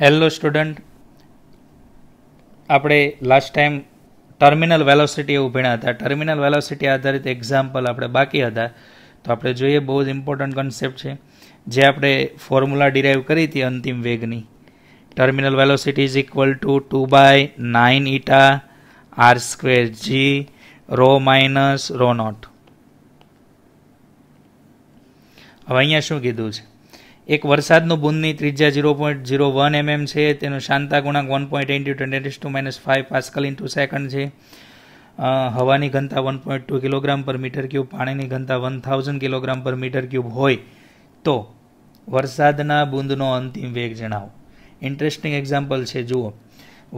Hello student આપણે last time terminal velocity એવું હતા ટર્મિનલ વેલોસિટી આધારિત એક્ઝામ્પલ આપણે બાકી હતા તો આપણે જોઈએ બહુ જ ઇમ્પોર્ટન્ટ કન્સેપ્ટ છે જે આપણે ફોર્મ્યુલા ડિરાઈવ કરી હતી અંતિમ વેગની terminal velocity is equal to two by nine eta r square g rho minus rho naught હવે અહીંયા શું કીધું છે એક વરસાદનું બુંદની ત્રિજ્યા zero point zero one mm છે તેનો શાંતા ગુણાંક one point eight to ten to minus five pascal to second છે હવાની ઘનતા one point two kilogram per metre cube પાણીની ઘનતા one thousand kilogram per metre cube હોય તો વરસાદના બુંદનો અંતિમ વેગ જણાવો ઇન્ટરેસ્ટિંગ એક્ઝામ્પલ છે જુઓ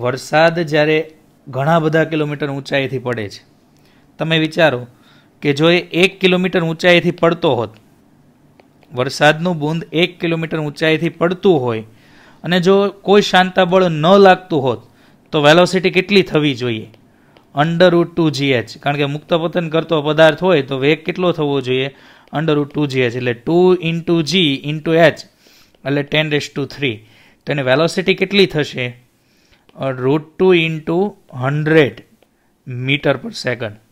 વરસાદ જ્યારે ઘણા બધા કિલોમીટર ઊંચાઈથી પડે છે તમે વિચારો કે જો એ એક કિલોમીટર ઊંચાઈથી પડતો હોત વરસાદનું બૂંદ એક કિલોમીટર ઊંચાઈથી પડતું હોય અને જો કોઈ શાંતાબળ ન લાગતું હોત તો વેલોસિટી કેટલી થવી જોઈએ અંડર રૂટ ટુ જીએચ કારણ કે મુક્તપતન કરતો પદાર્થ હોય તો વેગ કેટલો થવો જોઈએ અંડર રૂટ ટુ જીએચ એટલે two into g into h એટલે ટેન રેસ ટુ થ્રી તો એની વેલોસિટી કેટલી થશે root two into hundred metre per second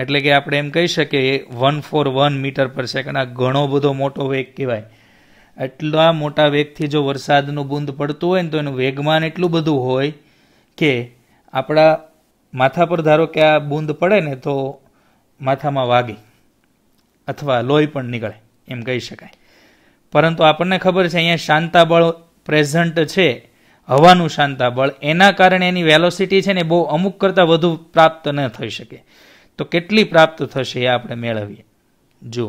એટલે કે આપણે એમ કહી શકીએ one four one metre per second આ ઘણો બધો મોટો વેગ કહેવાય એટલા મોટા વેગથી જો વરસાદનું બૂંદ પડતું હોય ને તો એનું વેગમાન એટલું બધું હોય કે આપણા માથા પર ધારો કે આ બૂંદ પડે ને તો માથામાં વાગે અથવા લોહી પણ નીકળે એમ કહી શકાય પરંતુ આપણને ખબર છે અહીંયા શાંતાબળ પ્રેઝન્ટ છે હવાનું શાંતાબળ એના કારણે એની વેલોસિટી છે ને બહુ અમુક કરતાં વધુ પ્રાપ્ત ન થઈ શકે તો કેટલી પ્રાપ્ત થશે એ આપણે મેળવીએ જુઓ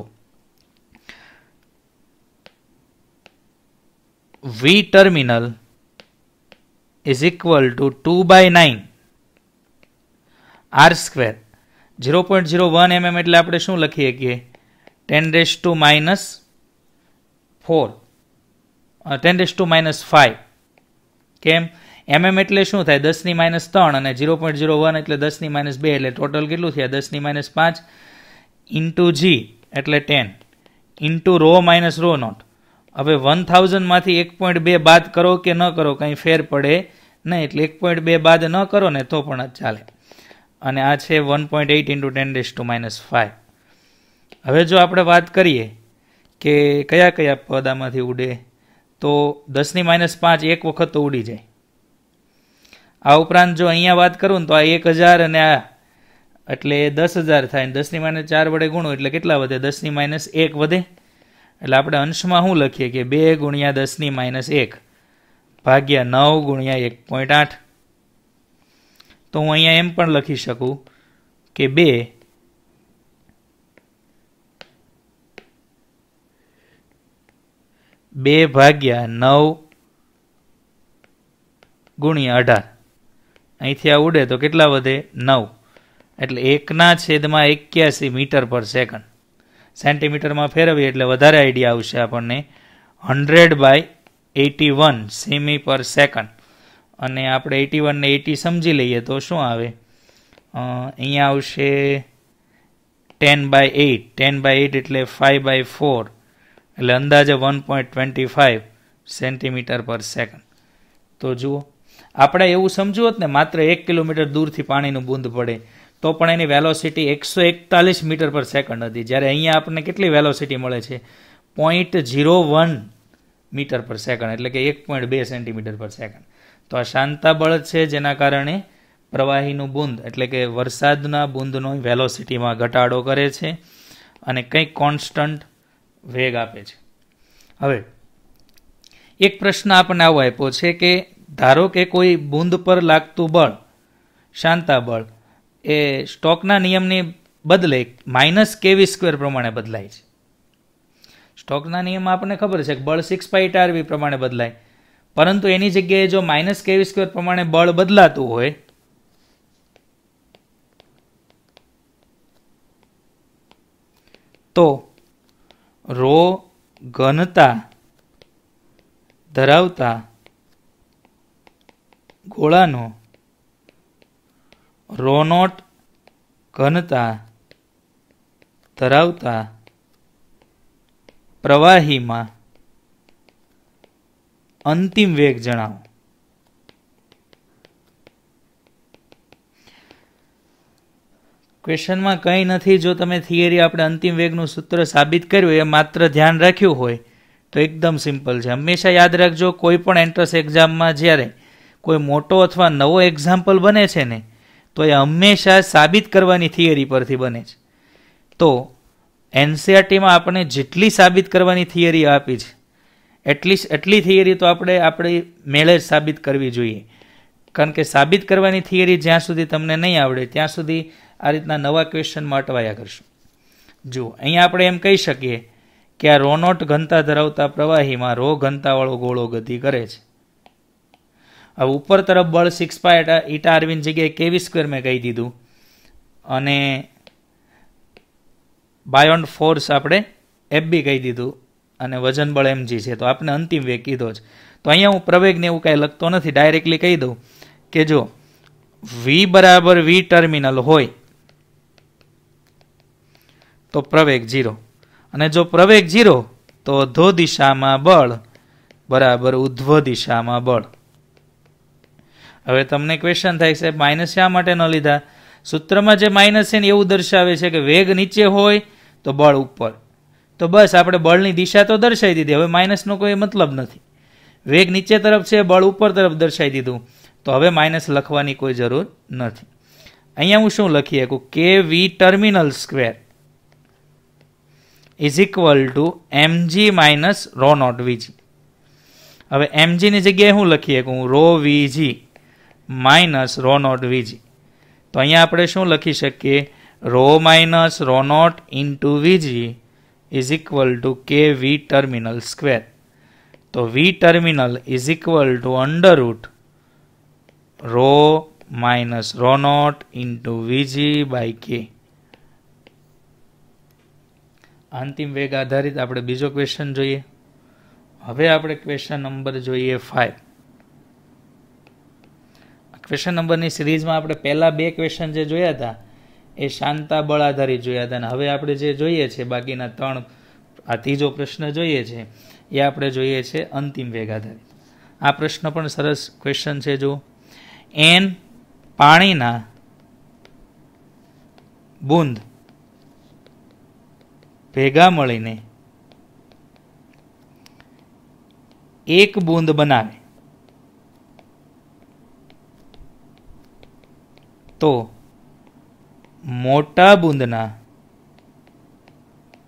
v terminal is equal to two by nine r square zero point zero one mm એટલે આપણે શું લખી શકીએ ten dash two minus four ten dash two minus five કેમ એમએમ એટલે શું થાય દસની માઇનસ ત્રણ અને ઝીરો પોઈન્ટ ઝીરો વન એટલે દસની માઇનસ બે એટલે ટોટલ કેટલું થયા દસની માઇનસ પાંચ ઇન્ટુ જી એટલે ten into rho minus rho naught હવે વન થાઉઝન્ડમાંથી એક પોઈન્ટ બે બાદ કરો કે ન કરો કંઈ ફેર પડે નહીં એટલે એક પોઈન્ટ બે બાદ ન કરો ને તો પણ જ ચાલે અને આ છે one point eight into ten dash two minus five હવે જો આપણે વાત કરીએ કે કયા કયા પદ આમાંથી ઉડે તો દસની માઇનસ પાંચ એક વખત તો ઉડી જાય આ ઉપરાંત જો અહીંયા વાત કરું ને તો આ એક હજાર અને આ એટલે દસ હજાર થાય દસની માઇનસ ચાર વડે ગુણો એટલે કેટલા વધે દસની માઇનસ એક વધે એટલે આપણે અંશમાં શું લખીએ કે બે ગુણ્યા દસની માઇનસ એક ભાગ્યા નવ ગુણ્યા એક પોઈન્ટ આઠ તો હું અહીંયા એમ પણ લખી શકું કે બે બે ભાગ્યા નવ ગુણ્યા અઢાર અહીંથી આ ઉડે તો કેટલા વધે નવ એટલે એકના છેદમાં એક્યાસી મીટર પર સેકન્ડ સેન્ટીમીટરમાં ફેરવીએ એટલે વધારે આઈડિયા આવશે આપણને hundred by eighty one cm per second અને આપણે એટી વનને એટી સમજી લઈએ તો શું આવે અહીંયા આવશે ten by eight ten by eight એટલે ફાઇવ બાય ફોર એટલે અંદાજે one point twenty five centimetre per second તો જુઓ આપણે એવું સમજવું હોત ને માત્ર એક કિલોમીટર દૂરથી પાણીનું બૂંદ પડે તો પણ એની વેલોસિટી એકસો એકતાલીસ મીટર પર સેકન્ડ હતી જ્યારે અહીંયા આપણને કેટલી વેલોસિટી મળે છે point zero one metre per second એટલે કે એક પોઈન્ટ બે સેન્ટીમીટર પર સેકન્ડ તો આ શાંતા છે જેના કારણે પ્રવાહીનું બૂંદ એટલે કે વરસાદના બૂંદનો વેલોસિટીમાં ઘટાડો કરે છે અને કંઈક કોન્સ્ટન્ટ વેગ આપે છે હવે એક પ્રશ્ન આપણને આવો આપ્યો છે કે ધારો કે કોઈ બૂંદ પર લાગતું બળ શાંતા બળ એ સ્ટોકના નિયમની બદલે માઇનસ કેવી સ્ક્વેર પ્રમાણે બદલાય છે સ્ટોકના નિયમમાં આપણને ખબર છે કે બળ સિક્સ પાઈ ટારવી પ્રમાણે બદલાય પરંતુ એની જગ્યાએ જો માઇનસ કેવી સ્ક્વેર પ્રમાણે બળ બદલાતું હોય તો રો ઘનતા ધરાવતા ગોળાનો રોનોટ ઘનતા ધરાવતા પ્રવાહીમાં અંતિમ વેગ જણાવો ક્વેશ્ચનમાં કંઈ નથી જો તમે થિયરી આપણે અંતિમ વેગનું સૂત્ર સાબિત કર્યું એ માત્ર ધ્યાન રાખ્યું હોય તો એકદમ સિમ્પલ છે હંમેશા યાદ રાખજો કોઈ પણ એન્ટ્રન્સ એક્ઝામમાં જ્યારે કોઈ મોટો અથવા નવો એક્ઝામ્પલ બને છે ને તો એ હંમેશા સાબિત કરવાની થિયરી પરથી બને છે તો એનસીઆરટીમાં e આપણે જેટલી સાબિત કરવાની થિયરી આપી છે એટલીસ્ટ એટલી થિયરી તો આપણે આપણે મેળે જ સાબિત કરવી જોઈએ કારણ કે સાબિત કરવાની થિયરી જ્યાં સુધી તમને નહીં આવડે ત્યાં સુધી આ રીતના નવા ક્વેશ્ચનમાં અટવાયા કરશું જુઓ અહીંયા આપણે એમ કહી શકીએ કે આ રોનોટ ઘનતા ધરાવતા પ્રવાહીમાં રો ઘનતાવાળો ગોળો ગતિ કરે છે હવે ઉપર તરફ બળ સિક્સ પાય ઈટા આરવીની જગ્યાએ કેવી સ્ક્વેર મેં કહી દીધું અને બાયોન્ડ ફોર્સ આપણે એફ બી કહી દીધું અને વજન બળ એમજી છે તો આપણે અંતિમ વેગ કીધો જ તો અહીંયા હું પ્રવેગને એવું કાંઈ લખતો નથી ડાયરેક્ટલી કહી દઉં કે જો વી બરાબર વી ટર્મિનલ હોય તો પ્રવેગ ઝીરો અને જો પ્રવેગ ઝીરો તો અધો દિશામાં બળ બરાબર ઉધ્વ દિશામાં બળ હવે તમને ક્વેશ્ચન થાય છે માઇનસ શા માટે ન લીધા સૂત્રમાં જે માઇનસ છે ને એવું દર્શાવે છે કે વેગ નીચે હોય તો બળ ઉપર તો બસ આપણે બળની દિશા તો દર્શાવી દીધી હવે માઇનસનો કોઈ મતલબ નથી વેગ નીચે તરફ છે બળ ઉપર તરફ દર્શાવી દીધું તો હવે માઇનસ લખવાની કોઈ જરૂર નથી અહીંયા હું શું લખી શકું કે v terminal square is equal to m g minus rho naught v g હવે એમજીની જગ્યાએ હું લખી શકું rho v g minus rho naught v g તો અહીંયા આપણે શું લખી શકીએ rho minus rho naught into v g is equal to કે વી ટર્મિનલ સ્ક્વેર તો v terminal is equal to under root rho minus rho naught into v g by કે અંતિમ વેગ આધારિત આપણે બીજો ક્વેશ્ચન જોઈએ હવે આપણે ક્વેશ્ચન નંબર જોઈએ ફાઇવ ક્વેશ્ચન નંબરની સિરીઝમાં આપણે પહેલાં બે ક્વેશ્ચન જે જોયા હતા એ શાંતા બળ આધારિત જોયા હતા અને હવે આપણે જે જોઈએ છે બાકીના ત્રણ આ ત્રીજો પ્રશ્ન જોઈએ છે એ આપણે જોઈએ છે અંતિમ વેગ આધારિત આ પ્રશ્ન પણ સરસ ક્વેશ્ચન છે જો એન પાણીના બુંદ ભેગા મળીને એક બુંદ બનાવે તો મોટા બુંદના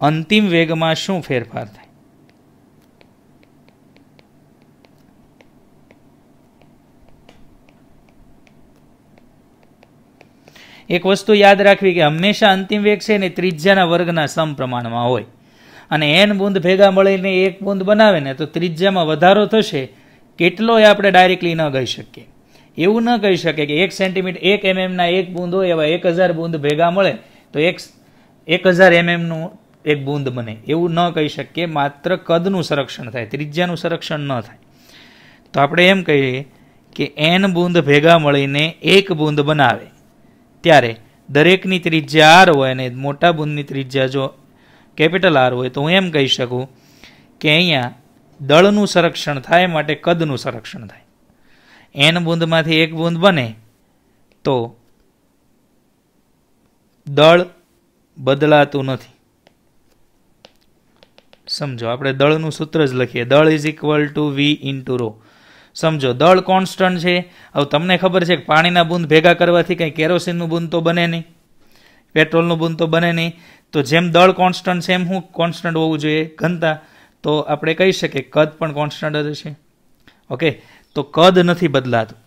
અંતિમ વેગમાં શું ફેરફાર થાય એક વસ્તુ યાદ રાખવી કે હંમેશા અંતિમ વેગ છે ને ત્રિજ્યાના વર્ગના સમપ્રમાણમાં હોય અને એન બુંદ ભેગા મળીને એક બુંદ બનાવે ને તો ત્રિજ્યામાં વધારો થશે કેટલો એ આપણે ડાયરેક્ટલી ન ગઈ શકીએ એવું ન કહી શકે કે એક સેન્ટીમીટર એક એમએમના એક બૂંદ હોય એવા એક હજાર બૂંદ ભેગા મળે તો એક એક હજાર એમએમનું એક બૂંદ બને એવું ન કહી શકીએ માત્ર કદનું સંરક્ષણ થાય ત્રિજ્યાનું સંરક્ષણ ન થાય તો આપણે એમ કહીએ કે એન બૂંદ ભેગા મળીને એક બૂંદ બનાવે ત્યારે દરેકની ત્રિજ્યા આર હોય અને મોટા બૂંદની ત્રિજ્યા જો કેપિટલ આર હોય તો હું એમ કહી શકું કે અહીંયા દળનું સંરક્ષણ થાય માટે કદનું સંરક્ષણ થાય એન બૂંદમાંથી એક બૂંદ બને તો દળ બદલાતું નથી સમજો આપણે દળનું સૂત્ર જ લખીએ દળ is equal to v into rho સમજો દળ કોન્સ્ટન્ટ છે હવે તમને ખબર છે કે પાણીના બૂંદ ભેગા કરવાથી કંઈ કેરોસીનનું બૂંદ તો બને નહીં પેટ્રોલનું બૂંદ તો બને નહીં તો જેમ દળ કોન્સ્ટન્ટ છે એમ હું કોન્સ્ટન્ટ હોવું જોઈએ ઘનતા તો આપણે કહી શકીએ કદ પણ કોન્સ્ટન્ટ જ છે ઓકે તો કદ નથી બદલાતું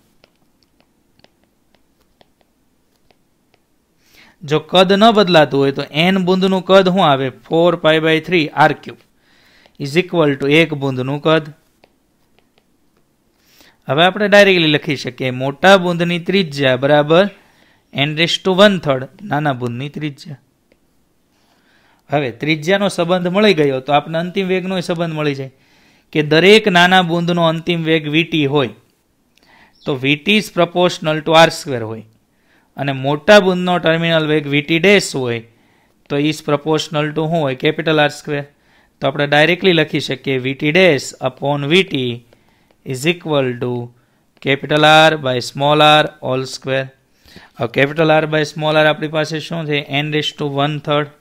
જો કદ ન બદલાતું હોય તો એન બુંદનું કદ શું આવે four pi by three r cube is equal to એક બુંદનું કદ હવે આપણે ડાયરેક્ટલી લખી શકીએ મોટા બુંદની ત્રિજ્યા બરાબર n raise to one third નાના બુંદની ત્રિજ્યા હવે ત્રિજ્યાનો સંબંધ મળી ગયો તો આપણને અંતિમ વેગનો સંબંધ મળી જાય કે દરેક નાના બૂંદનો અંતિમ વેગ વીટી હોય તો v t is proportional to r square હોય અને મોટા બૂંદનો ટર્મિનલ વેગ વીટી ડેશ હોય તો ઇઝ પ્રપોર્શનલ ટુ શું હોય કેપિટલ આર સ્ક્વેર તો આપણે ડાયરેક્ટલી લખી શકીએ v t dash upon v t is equal to capital r by small r all square હવે capital r by small r આપણી પાસે શું છે n raise to one third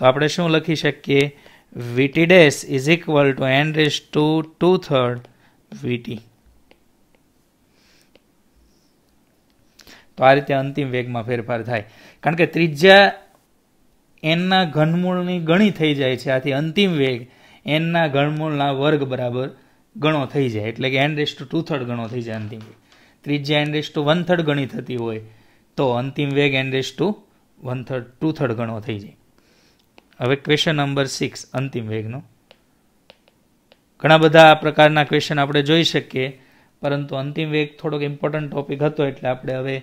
તો આપણે શું લખી શકીએ Vt dash is equal to n raised to 2 third Vt. તો આ રીતે અંતિમ વેગમાં ફેરફાર થાય કારણ કે ત્રિજ્યા એનના ઘનમૂળની ગણી થઈ જાય છે આથી અંતિમ વેગ એનના ઘનમૂળના વર્ગ બરાબર ગણો થઈ જાય એટલે કે n raise to two third ગણો થઈ જાય અંતિમ વેગ ત્રિજ્યા n raise to one third ગણી થતી હોય તો અંતિમ વેગ n raise to one third two third ગણો થઈ જાય હવે ક્વેશ્ચન નંબર સિક્સ અંતિમ વેગનો ઘણા બધા આ પ્રકારના ક્વેશ્ચન આપણે જોઈ શકીએ પરંતુ અંતિમ વેગ થોડોક ઇમ્પોર્ટન્ટ ટોપિક હતો એટલે આપણે હવે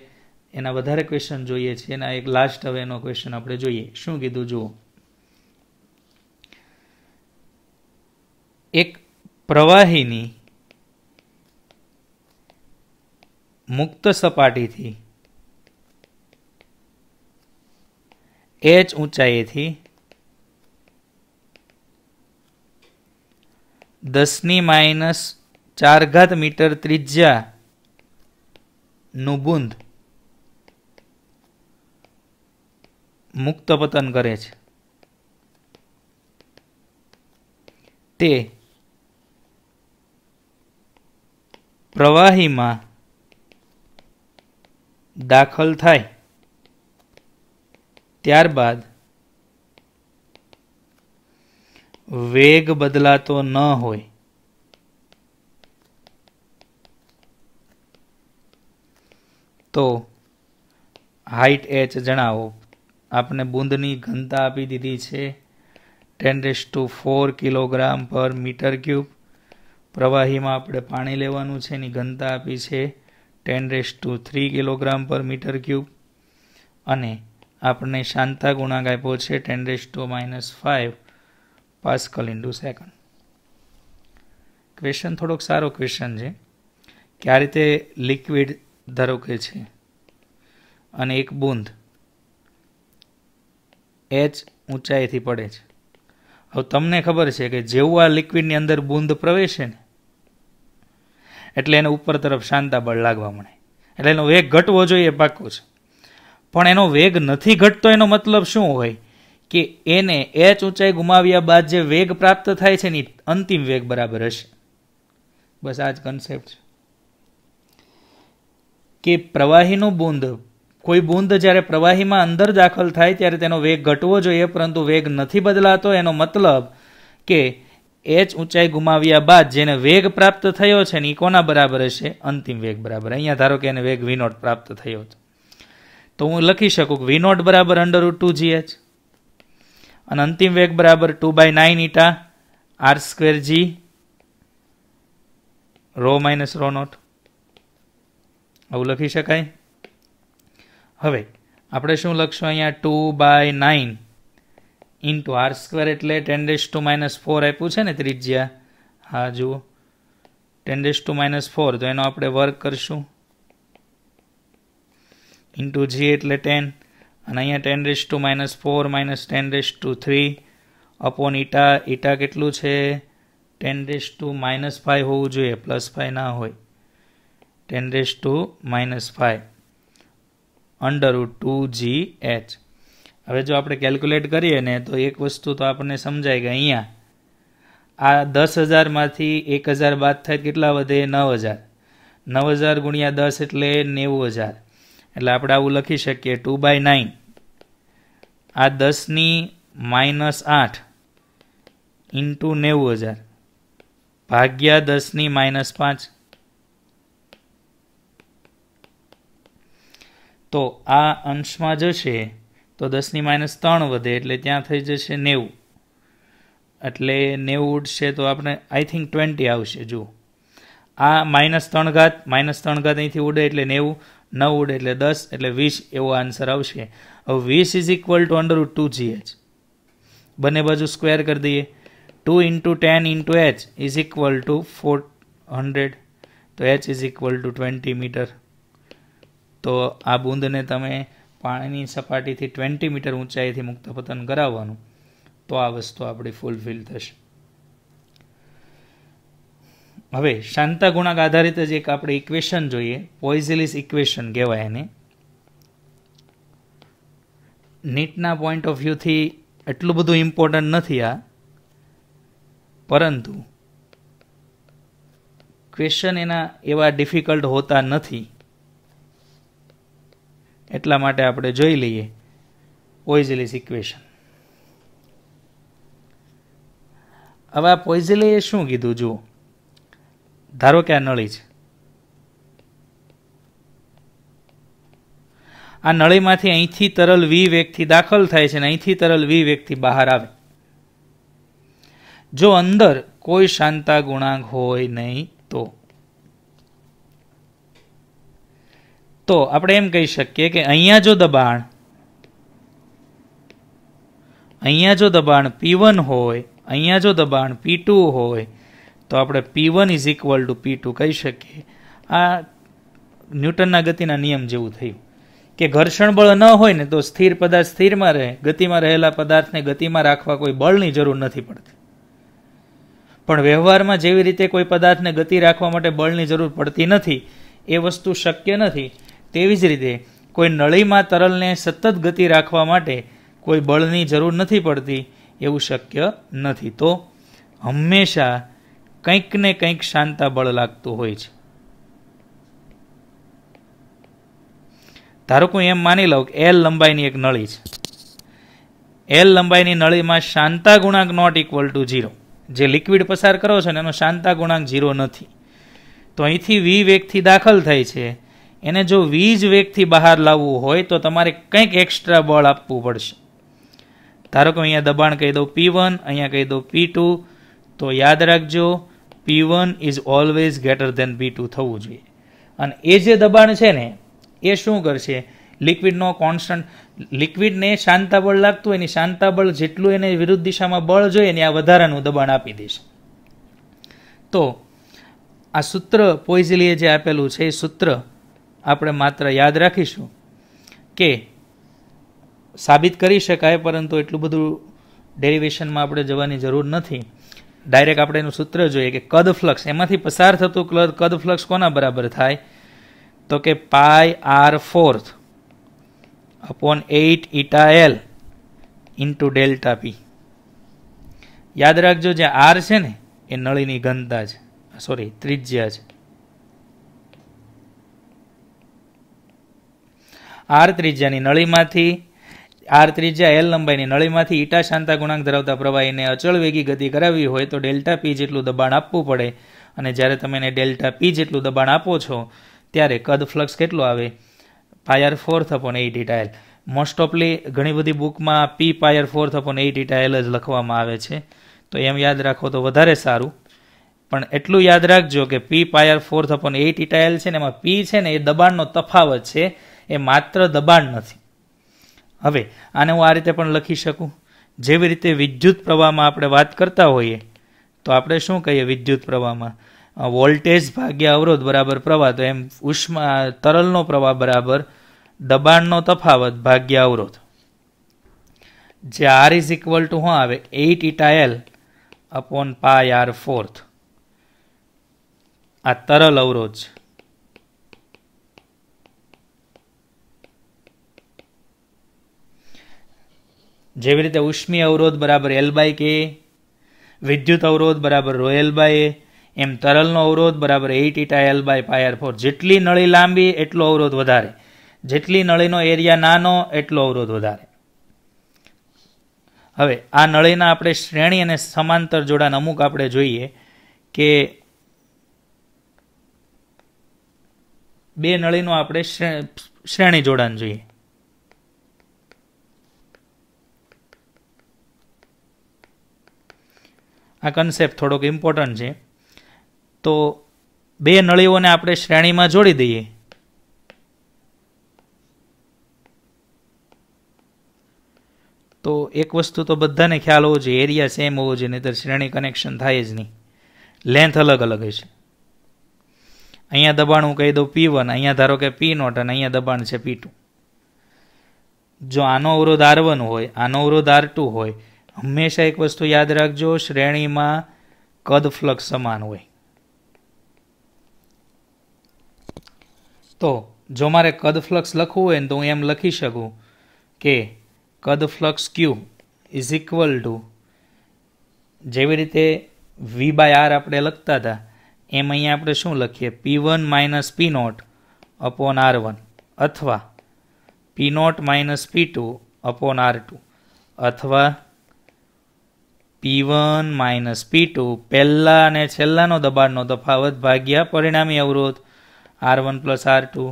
એના વધારે ક્વેશ્ચન જોઈએ છીએ એના એક લાસ્ટ હવે એનો ક્વેશ્ચન આપણે જોઈએ શું કીધું જુઓ એક પ્રવાહીની મુક્ત સપાટીથી એચ ઊંચાઈથી દસની માઇનસ ચાર ઘાત મીટર ત્રિજ્યાનું બુંદ મુક્ત પતન કરે છે તે પ્રવાહીમાં દાખલ થાય ત્યારબાદ વેગ બદલાતો ન હોય તો હાઇટ એચ જણાવો આપણે બૂંદની ઘનતા આપી દીધી છે ten raise to four kilogram per metre cube પ્રવાહીમાં આપણે પાણી લેવાનું છે એની ઘનતા આપી છે ten raise to three kilogram per metre cube અને આપણને શાંતા ગુણાંક આપ્યો છે ten raise to minus five pascal into second question થોડોક સારો ક્વેશ્ચન છે કે આ રીતે લિક્વિડ ધારો કે છે અને એક બૂંદ એચ ઊંચાઈથી પડે છે હવે તમને ખબર છે કે જેવું આ લિક્વિડની અંદર બૂંદ પ્રવેશે ને એટલે એને ઉપર તરફ શાંતા બળ લાગવા મળે એટલે એનો વેગ ઘટવો જોઈએ પાક્કો છે પણ એનો વેગ નથી ઘટતો એનો મતલબ શું હોય કે એને એચ ઊંચાઈ ગુમાવ્યા બાદ જે વેગ પ્રાપ્ત થાય છે એની અંતિમ વેગ બરાબર હશે બસ આ જ કન્સેપ્ટ છે કે પ્રવાહીનું બૂંદ કોઈ બૂંદ જ્યારે પ્રવાહીમાં અંદર દાખલ થાય ત્યારે તેનો વેગ ઘટવો જોઈએ પરંતુ વેગ નથી બદલાતો એનો મતલબ કે એચ ઊંચાઈ ગુમાવ્યા બાદ જેને વેગ પ્રાપ્ત થયો છે ને એ કોના બરાબર હશે અંતિમ વેગ બરાબર અહીંયા ધારો કે એને વેગ વિનોટ પ્રાપ્ત થયો છે તો હું લખી શકું કે વિનોટ બરાબર અંડર રૂટ જી એચ અને અંતિમ વેગ બરાબર two by nine eta r square g rho minus rho naught આવું લખી શકાય હવે આપણે શું લખશું અહીંયા two by nine into r square એટલે ten dash two minus four આપ્યું છે ને ત્રિજ્યા હા જુઓ ten dash two minus four તો એનો આપણે વર્ક કરશું ઇન્ટુ જી એટલે ટેન અને અહીંયા ten raise to minus four minus ten raise to three upon eta eta કેટલું છે ten raise to minus five હોવું જોઈએ પ્લસ ફાઇવ ના હોય ten raise to minus five under two g h હવે જો આપણે કેલ્ક્યુલેટ કરીએ ને તો એક વસ્તુ તો આપણને સમજાય કે અહીંયા આ દસ હજારમાંથી એક હજાર બાદ થાય કેટલા વધે નવ હજાર નવ હજાર ગુણ્યા દસ એટલે નેવું હજાર એટલે આપણે આવું લખી શકીએ ટુ બાય નાઇન આ દસની માઇનસ આઠ ઇન્ટુ નેવું હજાર ભાગ્યા દસની માઇનસ પાંચ તો આ અંશમાં જશે તો દસની માઇનસ ત્રણ વધે એટલે ત્યાં થઈ જશે નેવું એટલે નેવું ઉડશે તો આપણે આઈ થિંક ટ્વેન્ટી આવશે જુઓ આ માઇનસ ત્રણ ઘાત માઇનસ ત્રણ ઘાત અહીંથી ઉડે એટલે નેવું નવ ઉડે એટલે દસ એટલે વીસ એવો આન્સર આવશે હવે વીસ is equal to under two g h બંને બાજુ સ્ક્વેર કરી દઈએ two into ten into h is equal to four hundred તો h is equal to twenty metre તો આ બૂંદને તમે પાણીની સપાટીથી ટ્વેન્ટી મીટર ઊંચાઈથી મુક્ત પતન કરાવવાનું તો આ વસ્તુ આપણી ફૂલફિલ થશે હવે શાંતા ગુણાંક આધારિત જ એક આપણે ઇક્વેશન જોઈએ પોઇઝેલિસ ઇક્વેશન કહેવાય એને નીટના પોઈન્ટ ઓફ વ્યૂથી એટલું બધું ઇમ્પોર્ટન્ટ નથી આ પરંતુ ક્વેશ્ચન એના એવા ડિફિકલ્ટ હોતા નથી એટલા માટે આપણે જોઈ લઈએ પોઇઝેલિસ ઇક્વેશન હવે આ પોઇઝેલીએ શું કીધું જુઓ ધારો કે આ નળી છે આ નળીમાંથી અહીંથી તરલ વી વેગથી દાખલ થાય છે અને અહીંથી તરલ વી વેગથી બહાર આવે જો અંદર કોઈ શાંતા ગુણાંક હોય નહીં તો તો આપણે એમ કહી શકીએ કે અહીંયા જો દબાણ અહીંયા જો દબાણ પી હોય અહીંયા જો દબાણ પી હોય તો આપણે p one is equal to p two કહી શકીએ આ ન્યૂટનના ગતિના નિયમ જેવું થયું કે ઘર્ષણ બળ ન હોય ને તો સ્થિર પદાર્થ સ્થિરમાં રહે ગતિમાં રહેલા પદાર્થને ગતિમાં રાખવા કોઈ બળની જરૂર નથી પડતી પણ વ્યવહારમાં જેવી રીતે કોઈ પદાર્થને ગતિ રાખવા માટે બળની જરૂર પડતી નથી એ વસ્તુ શક્ય નથી તેવી જ રીતે કોઈ નળીમાં તરલને સતત ગતિ રાખવા માટે કોઈ બળની જરૂર નથી પડતી એવું શક્ય નથી તો હંમેશા કંઈક ને કંઈક શાંતાબળ લાગતું હોય છે ધારો કે હું એમ માની લઉં કે એલ લંબાઈની એક નળી છે એલ લંબાઈની નળીમાં શાંતા ગુણાંક નોટ ઇક્વલ ટુ ઝીરો જે લિક્વિડ પસાર કરો છો ને એનો શાંતા ગુણાંક ઝીરો નથી તો અહીંથી વી વેગથી દાખલ થાય છે એને જો વીજ વેગથી બહાર લાવવું હોય તો તમારે કંઈક એક્સ્ટ્રા બળ આપવું પડશે ધારો કે અહીંયા દબાણ કહી દઉં પી વન અહીંયા કહી દઉં પી ટુ તો યાદ રાખજો p one is always greater than b two થવું જોઈએ અને એ જે દબાણ છે ને એ શું કરશે લિક્વિડનો કોન્સ્ટન્ટ લિક્વિડને શાંતાબળ લાગતું હોય એની શાંતાબળ જેટલું એને વિરુદ્ધ દિશામાં બળ જોઈએ ને આ વધારાનું દબાણ આપી દઈશ તો આ સૂત્ર પોઈઝલીએ જે આપેલું છે એ સૂત્ર આપણે માત્ર યાદ રાખીશું કે સાબિત કરી શકાય પરંતુ એટલું બધું ડેરિવેશનમાં આપણે જવાની જરૂર નથી ડાયરેક્ટ આપણે એનું સૂત્ર જોઈએ કે કદ ફ્લક્સ એમાંથી પસાર થતું કદ કદ ફ્લક્સ કોના બરાબર થાય તો કે pi R fourth upon eight eta l into delta p યાદ રાખજો જે આર છે ને એ નળીની ઘનતા છે સોરી ત્રિજ્યા છે આર ત્રિજ્યાની નળીમાંથી આર ત્રિજ્યા એલ લંબાઈની નળીમાંથી ઈટા શાંતા ગુણાંક ધરાવતા પ્રવાહીને અચળ વેગી ગતિ કરાવી હોય તો ડેલ્ટા પી જેટલું દબાણ આપવું પડે અને જ્યારે તમે એને ડેલ્ટા પી જેટલું દબાણ આપો છો ત્યારે કદ ફ્લક્સ કેટલું આવે pi r fourth upon eight eta l mostly ઘણી બધી બુકમાં p pi r fourth upon eight eta l જ લખવામાં આવે છે તો એમ યાદ રાખો તો વધારે સારું પણ એટલું યાદ રાખજો કે p pi r fourth upon eight eta l છે ને એમાં પી છે ને એ દબાણનો તફાવત છે એ માત્ર દબાણ નથી હવે આને હું આ રીતે પણ લખી શકું જેવી રીતે વિદ્યુત પ્રવાહમાં આપણે વાત કરતા હોઈએ તો આપણે શું કહીએ વિદ્યુત પ્રવાહમાં વોલ્ટેજ ભાગ્યા અવરોધ બરાબર પ્રવાહ તો એમ ઉષ્મા તરલનો પ્રવાહ બરાબર દબાણનો તફાવત ભાગ્યા અવરોધ જે આર ઇઝ ઇક્વલ ટુ શું આવે eight eta L upon pi R fourth આ તરલ અવરોધ છે જેવી રીતે ઉષ્મી અવરોધ બરાબર એલ બાય કે વિદ્યુત અવરોધ બરાબર રો એલ બાય એમ તરલનો અવરોધ બરાબર eight eta l by pi r four જેટલી નળી લાંબી એટલો અવરોધ વધારે જેટલી નળીનો એરિયા નાનો એટલો અવરોધ વધારે હવે આ નળીના આપણે શ્રેણી અને સમાંતર જોડાણ અમુક આપણે જોઈએ કે બે નળીનું આપણે શ્રેણી જોડાણ જોઈએ આ કન્સેપ્ટ થોડોક ઇમ્પોર્ટન્ટ છે તો બે નળીઓને આપણે શ્રેણીમાં જોડી દઈએ તો એક વસ્તુ તો બધાને ખ્યાલ હોવો જોઈએ એરિયા સેમ હોવો જોઈએ નહીં શ્રેણી કનેક્શન થાય જ નહીં લેન્થ અલગ અલગ હશે અહીંયા દબાણ હું કહી દઉં પી વન અહીંયા ધારો કે પી નોટ અને અહીંયા દબાણ છે પી ટુ જો આનો અવરોધ આર વન હોય આનો અવરોધ આર ટુ હોય હંમેશા એક વસ્તુ યાદ રાખજો શ્રેણીમાં કદ ફ્લક્સ સમાન હોય તો જો મારે કદ ફ્લક્સ લખવું હોય ને તો હું એમ લખી શકું કે કદ flux q is equal to જેવી રીતે વી બાય આર આપણે લખતા હતા એમ અહીંયા આપણે શું લખીએ P one minus P naught upon R one અથવા P naught minus P two upon R two અથવા P one minus P two પહેલા અને છેલ્લાનો દબાણનો તફાવત ભાગ્યા પરિણામી અવરોધ R one plus R two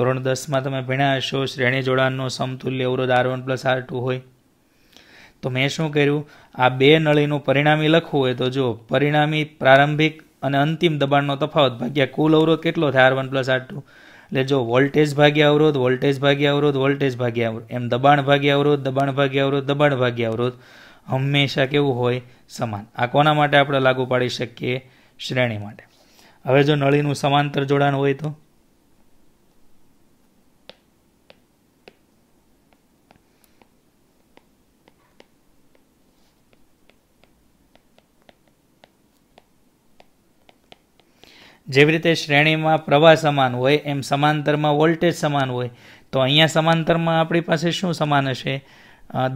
ધોરણ દસમાં તમે ભણ્યા હશો શ્રેણી જોડાણનો સમતુલ્ય અવરોધ R one plus R two હોય તો મેં શું કર્યું આ બે નળીનું પરિણામી લખવું હોય તો જો પરિણામી પ્રારંભિક અને અંતિમ દબાણનો તફાવત ભાગ્યા કુલ અવરોધ કેટલો થાય R one plus R two એટલે જો વોલ્ટેજ ભાગ્યા અવરોધ વોલ્ટેજ ભાગ્યા અવરોધ વોલ્ટેજ ભાગ્યા અવરોધ એમ દબાણ ભાગ્યા અવરોધ દબાણ ભાગ્યા અવરોધ દબાણ ભાગ્યા અવરોધ હંમેશા કેવું હોય સમાન આ કોના માટે આપણે લાગુ પાડી શકીએ શ્રેણી માટે હવે જો નળીનું સમાંતર જોડાણ હોય તો જેવી રીતે શ્રેણીમાં પ્રવાહ સમાન હોય એમ સમાંતરમાં વોલ્ટેજ સમાન હોય તો અહીંયા સમાંતરમાં આપણી પાસે શું સમાન હશે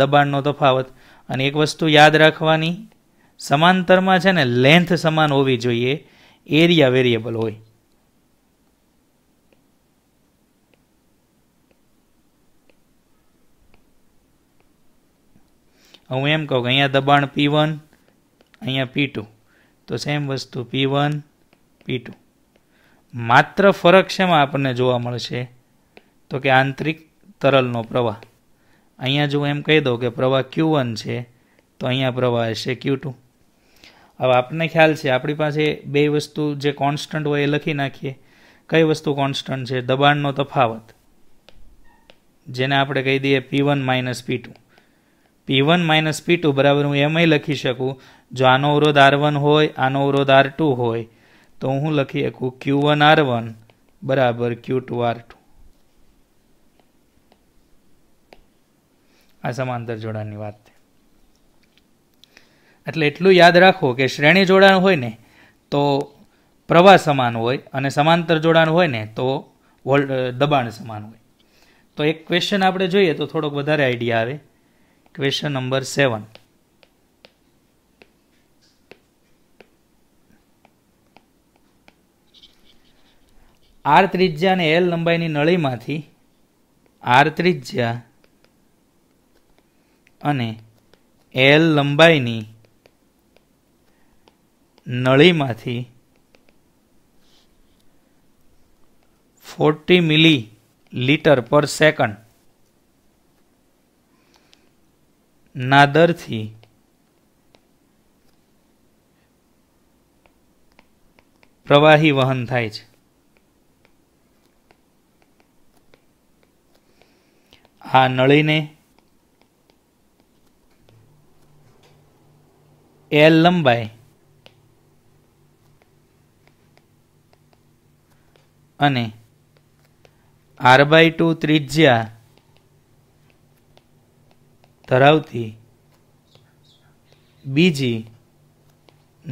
દબાણનો તફાવત અને એક વસ્તુ યાદ રાખવાની સમાંતરમાં છે ને લેન્થ સમાન હોવી જોઈએ એરિયા વેરિયેબલ હોય હું એમ કહું કે અહીંયા દબાણ પી વન અહીંયા પી ટુ તો સેમ વસ્તુ પી વન પી ટુ માત્ર ફરક શેમાં આપણને જોવા મળશે તો કે આંતરિક તરલનો પ્રવાહ અહીંયા જો એમ કહી દઉં કે પ્રવાહ ક્યુ વન છે તો અહીંયા પ્રવાહ હશે ક્યુ ટુ હવે આપણને ખ્યાલ છે આપણી પાસે બે વસ્તુ જે કોન્સ્ટન્ટ હોય એ લખી નાખીએ કઈ વસ્તુ કોન્સ્ટન્ટ છે દબાણનો તફાવત જેને આપણે કહી દઈએ P one minus P two P one minus P two બરાબર હું એમય લખી શકું જો આનો અવરોધ આર વન હોય આનો અવરોધ આર ટુ હોય તો હું લખી શકું ક્યુ વન આર વન બરાબર ક્યુ ટુ આર ટુ આ સમાંતર જોડાણની વાત એટલે એટલું યાદ રાખો કે શ્રેણી જોડાણ હોય ને તો પ્રવાહ સમાન હોય અને સમાંતર જોડાણ હોય ને તો વોલ દબાણ સમાન હોય તો એક ક્વેશ્ચન આપણે જોઈએ તો થોડોક વધારે આઈડિયા આવે ક્વેશ્ચન નંબર સેવન આર ત્રિજ્યા અને એલ લંબાઈની નળીમાંથી આર ત્રિજ્યા અને એલ લંબાઈની નળીમાંથી forty millilitre per second ના દરથી પ્રવાહી વહન થાય છે આ નળીને એલ લંબાઈ અને આર બાય ટુ ત્રિજ્યા ધરાવતી બીજી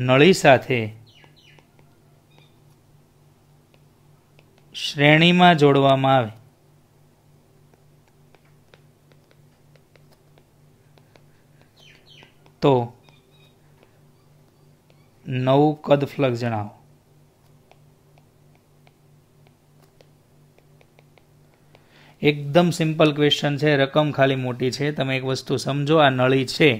નળી સાથે શ્રેણીમાં જોડવામાં આવે તો નવું કદ ફ્લગ જણાવો એકદમ સિમ્પલ ક્વેશ્ચન છે રકમ ખાલી મોટી છે તમે એક વસ્તુ સમજો આ નળી છે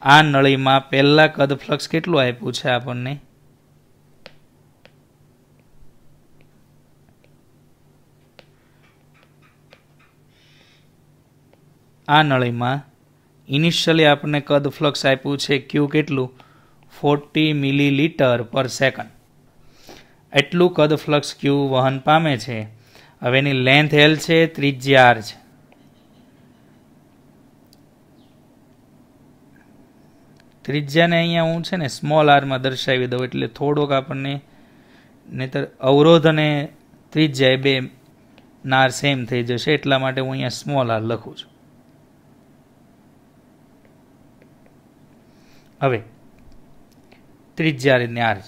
આ નળીમાં પહેલાં કદ ફ્લક્સ કેટલું આપ્યું છે આપણને આ નળીમાં ઇનિશિયલી આપણને કદ ફ્લક્સ આપ્યું છે ક્યુ કેટલું ફોર્ટી મિલીલીટર પર સેકન્ડ એટલું કદ ફ્લક્સ ક્યુ વહન પામે છે હવે એની લેન્થ એલ છે ત્રિજ્યા આર છે ત્રિજ્યાને અહીંયા હું છે ને સ્મોલ આરમાં દર્શાવી દઉં એટલે થોડોક આપણને નહીતર અવરોધ અને ત્રિજ્યા એ બે નાર સેમ થઈ જશે એટલા માટે હું અહીંયા સ્મોલ આર લખું છું હવે ત્રિજ્યા ન્યાર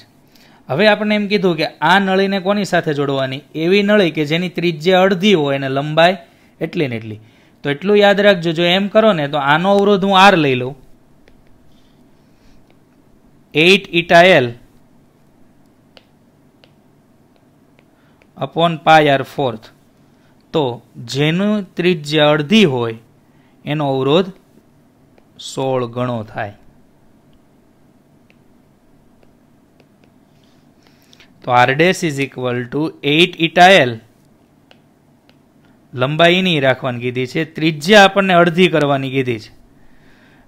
હવે આપણે એમ કીધું કે આ નળીને કોની સાથે જોડવાની એવી નળી કે જેની ત્રિજ્યા અડધી હોય અને લંબાઈ એટલી ને એટલી તો એટલું યાદ રાખજો જો એમ કરો ને તો આનો અવરોધ હું આર લઈ લઉં eight eta L upon pi R fourth તો જેનું ત્રિજ્યા અડધી હોય એનો અવરોધ સોળ ગણો થાય તો R is equal to eight eta L લંબાઈની રાખવાની કીધી છે ત્રિજ્યા આપણને અડધી કરવાની કીધી છે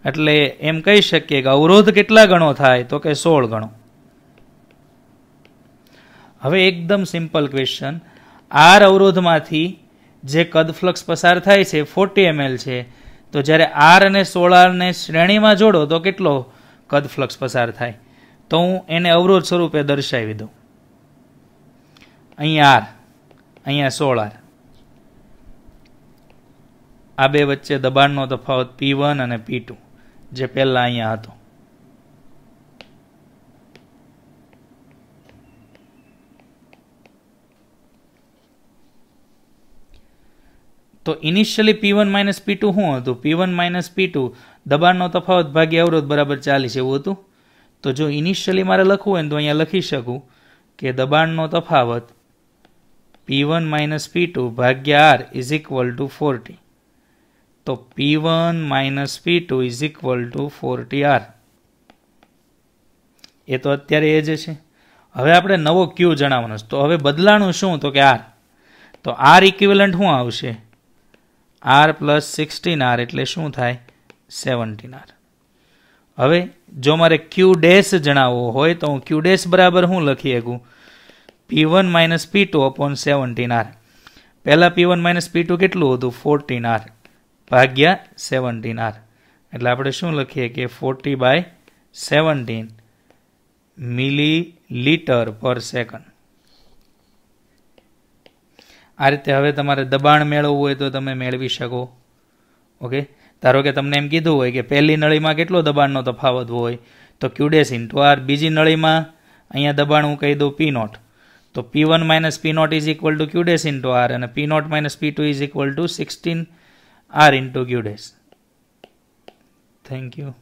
એટલે એમ કહી શકીએ કે અવરોધ કેટલા ગણો થાય તો કે સોળ ગણો હવે એકદમ સિમ્પલ ક્વેશ્ચન આર અવરોધમાંથી જે કદ ફ્લક્સ પસાર થાય છે ફોર્ટી એમએલ છે તો જ્યારે આર અને સોળારને શ્રેણીમાં જોડો તો કેટલો કદ ફ્લક્સ પસાર થાય તો હું એને અવરોધ સ્વરૂપે દર્શાવી દઉં અહીંયા આર અહીંયા સોળ આર આ બે વચ્ચે દબાણનો તફાવત પી વન અને પી ટુ જે પહેલાં અહીંયા હતો તો initially P one minus P two શું હતું P one minus P two દબાણનો તફાવત ભાગે અવરોધ બરાબર ચાલીસ એવું હતું તો જો ઇનિશિયલી મારે લખવું હોય ને તો અહીંયા લખી શકું કે દબાણનો તફાવત P one minus P two ભાગ્યા R is equal to forty તો P one minus P two is equal to forty R એ તો અત્યારે એ જ છે હવે આપણે નવો ક્યુ જણાવવાનો છે તો હવે બદલાણું શું તો કે આર તો આર ઇક્વિવલન્ટ શું આવશે આર પ્લસ સિક્સટીન આર એટલે શું થાય સેવન્ટીન આર હવે જો મારે ક્યુ ડેશ જણાવવો હોય તો હું ક્યુ ડેશ બરાબર હું લખી શકું P one minus P two upon seventeen R પહેલાં પી માઇનસ પી ટુ કેટલું હતું ફોર્ટીન આર ભાગ્યા સેવન્ટીન આર એટલે આપણે શું લખીએ કે forty by seventeen millilitre per second આ રીતે હવે તમારે દબાણ મેળવવું હોય તો તમે મેળવી શકો ઓકે ધારો કે તમને એમ કીધું હોય કે પહેલી નળીમાં કેટલો દબાણનો તફાવત હોય તો ક્યુડેસ ઇન્ટુ આર બીજી નળીમાં અહીંયા દબાણ હું કહી દઉં P naught So P1 minus P 0 is equal to Q days into R and P 0 minus P2 is equal to 16 R into Q days. Thank you.